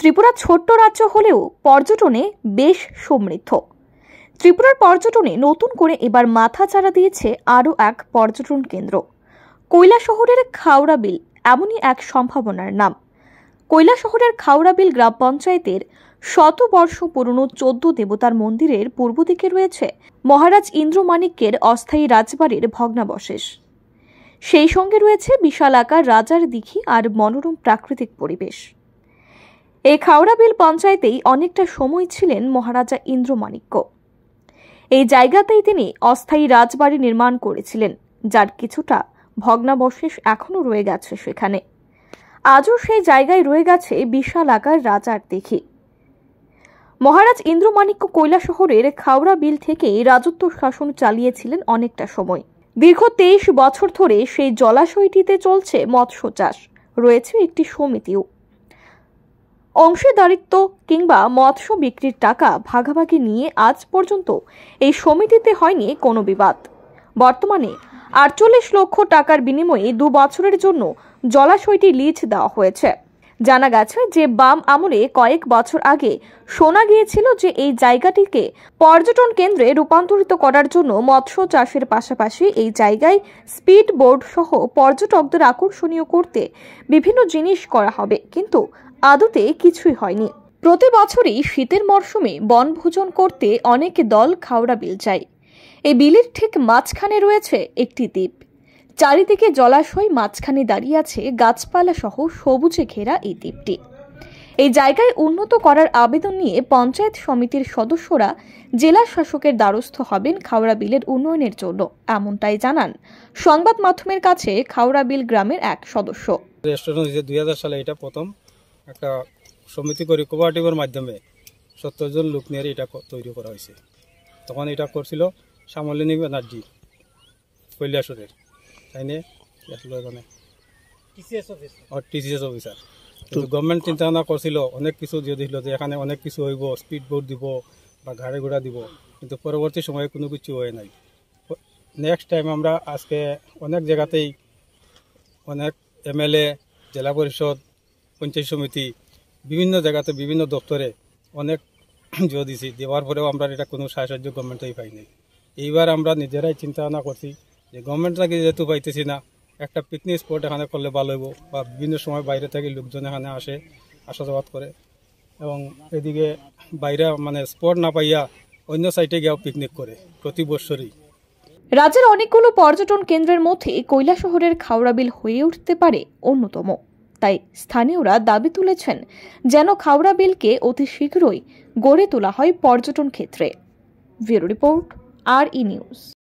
ত্রিপুরা ছোট্ট রাজ্য হলেও পর্যটনে বেশ সমৃদ্ধ ত্রিপুরার পর্যটনে নতুন করে এবার মাথা চাড়া দিয়েছে আরও এক পর্যটন কেন্দ্র কৈলা শহরের খাওড়াবিল এমনই এক সম্ভাবনার নাম কৈলা শহরের বিল গ্রাম পঞ্চায়েতের শতবর্ষ পুরনো চোদ্দ দেবতার মন্দিরের পূর্ব দিকে রয়েছে মহারাজ ইন্দ্রমাণিক্যের অস্থায়ী রাজবাড়ির ভগ্নাবশেষ সেই সঙ্গে রয়েছে বিশালাকার রাজার দিঘি আর মনোরম প্রাকৃতিক পরিবেশ এই খাওড়া বিল পঞ্চায়েতেই অনেকটা সময় ছিলেন মহারাজা ইন্দ্রমাণিক্য এই জায়গাতেই তিনি অস্থায়ী রাজবাড়ি নির্মাণ করেছিলেন যার কিছুটা ভগ্নাবশেষ এখনও রয়ে গেছে সেখানে আজও সেই জায়গায় রয়ে গেছে বিশাল আকার রাজার দেখি মহারাজ ইন্দ্রমাণিক্য কৈলা শহরের খাওড়া বিল থেকে রাজত্ব শাসন চালিয়েছিলেন অনেকটা সময় দীর্ঘ তেইশ বছর ধরে সেই জলাশয়টিতে চলছে মৎস্য চাষ রয়েছে একটি সমিতিও অংশীদারিত্ব কিংবা মৎস্য বিক্রির টাকা ভাগাভাগি নিয়ে আজ পর্যন্ত এই সমিতিতে হয়নি কোনো বিবাদ বর্তমানে আটচল্লিশ লক্ষ টাকার বিনিময়ে দু বছরের জন্য জলাশয়টি লিজ দেওয়া হয়েছে জানা গেছে যে বাম আমলে কয়েক বছর আগে শোনা গিয়েছিল যে এই জায়গাটিকে পর্যটন কেন্দ্রে রূপান্তরিত করার জন্য মৎস্য চাষের পাশাপাশি এই জায়গায় স্পিড বোর্ড সহ পর্যটকদের আকর্ষণীয় করতে বিভিন্ন জিনিস করা হবে কিন্তু আদতে কিছুই হয়নি প্রতি বছরই শীতের মরশুমে বনভোজন করতে অনেক দল খাওড়া বিল যায় এই বিলের ঠিক মাঝখানে রয়েছে একটি দ্বীপ চারিদিকে জলাশয় মাঝখানে দাঁড়িয়ে আছে গাছপালা সহ সবুজে ঘেরা এই দ্বীপটি এই জায়গায় উন্নত করার আবেদন নিয়ে পঞ্চায়েত সমিতির সদস্যরা জেলা শাসকের দ্বারস্থ হবেন খাওড়া বিলের উন্নয়নের জন্য এমনটাই জানান সংবাদ মাধ্যমের কাছে খাওড়া বিল গ্রামের এক সদস্য রেস্টুরেন্ট হয়েছে দুই সালে এটা প্রথম একটা সমিতি করে কোপারেটিভের মাধ্যমে সত্তরজন লোক নিয়ে এটা তৈরি করা হয়েছে তখন এটা করছিল শ্যামলিনী ব্যানার্জি কৈলাসুরের তাইনে আসলো এখানে আর টিসিএস অফিসার কিন্তু গভর্নমেন্ট চিন্তা ভাবনা করছিল অনেক কিছু দিয়ে দিল যে এখানে অনেক কিছু হইব স্পিড বোর্ড দিব বা ঘাড়ে ঘোড়া দিব কিন্তু পরবর্তী সময়ে কোনো কিছু হয় নাই নেক্সট টাইম আমরা আজকে অনেক জায়গাতেই অনেক এমএলএ জেলা পরিষদ পঞ্চায়েত সমিতি বিভিন্ন জায়গাতে বিভিন্ন দপ্তরে অনেক জোর দিছি দেওয়ার পরেও আমরা এটা কোনো সাহায্য গভর্নমেন্টেই পাইনি এইবার আমরা নিজেরাই চিন্তা ভাবনা করছি যে গভর্নমেন্টটাকে যেহেতু পাইতেছি না একটা পিকনিক স্পট এখানে করলে ভালো হইব বা বিভিন্ন সময় বাইরে থেকে লোকজন এখানে আসে আসা করে এবং এদিকে বাইরে মানে স্পট না পাইয়া অন্য সাইটে গিয়েও পিকনিক করে প্রতি বছরই রাজ্যের অনেকগুলো পর্যটন কেন্দ্রের মধ্যে কৈলা শহরের খাওড়াবিল হয়ে উঠতে পারে অন্যতম তাই স্থানীয়রা দাবি তুলেছেন যেন খাওড়াবিলকে অতি শীঘ্রই গড়ে তোলা হয় পর্যটন ক্ষেত্রে ব্যুরো রিপোর্ট আর ই নিউজ